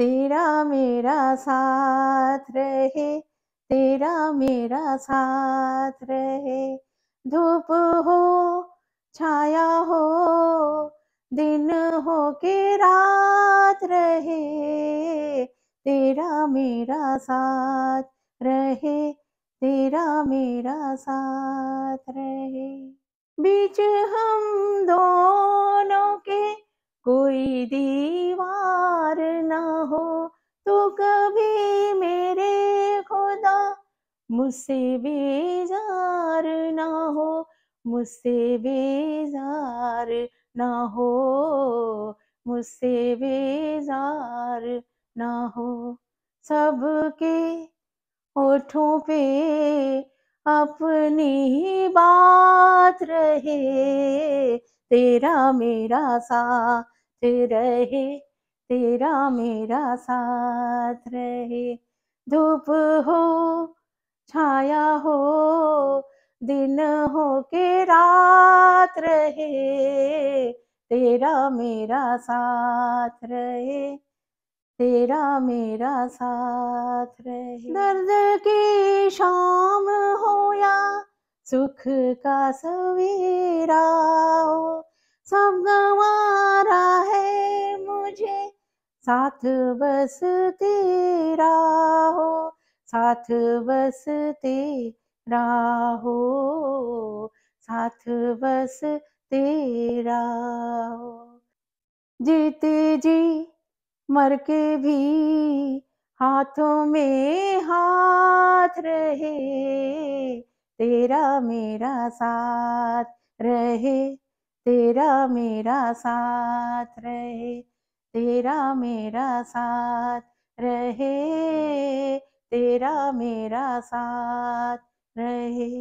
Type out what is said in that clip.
तेरा मेरा साथ रहे तेरा मेरा साथ रहे धूप हो छाया हो दिन हो के रात रहे तेरा मेरा साथ रहे तेरा मेरा साथ रहे बीच हम दोनों के कोई दी मुझसे बेजार ना हो मुझसे बेजार ना हो मुझसे बेजार ना हो सबके होठों पे अपनी ही बात रहे तेरा मेरा साथ रहे तेरा मेरा साथ रहे धूप हो छाया हो दिन हो के रात रहे तेरा मेरा साथ रहे तेरा मेरा साथ रहे दर्द की शाम हो या सुख का सवेरा हो सब गवारा है मुझे साथ बस तेरा साथ बसते राहो साथ बस तेरा जीते जी मर के भी हाथों में हाथ रहे तेरा मेरा साथ रहे तेरा मेरा साथ रहे तेरा मेरा साथ रहे तेरा मेरा साथ रहे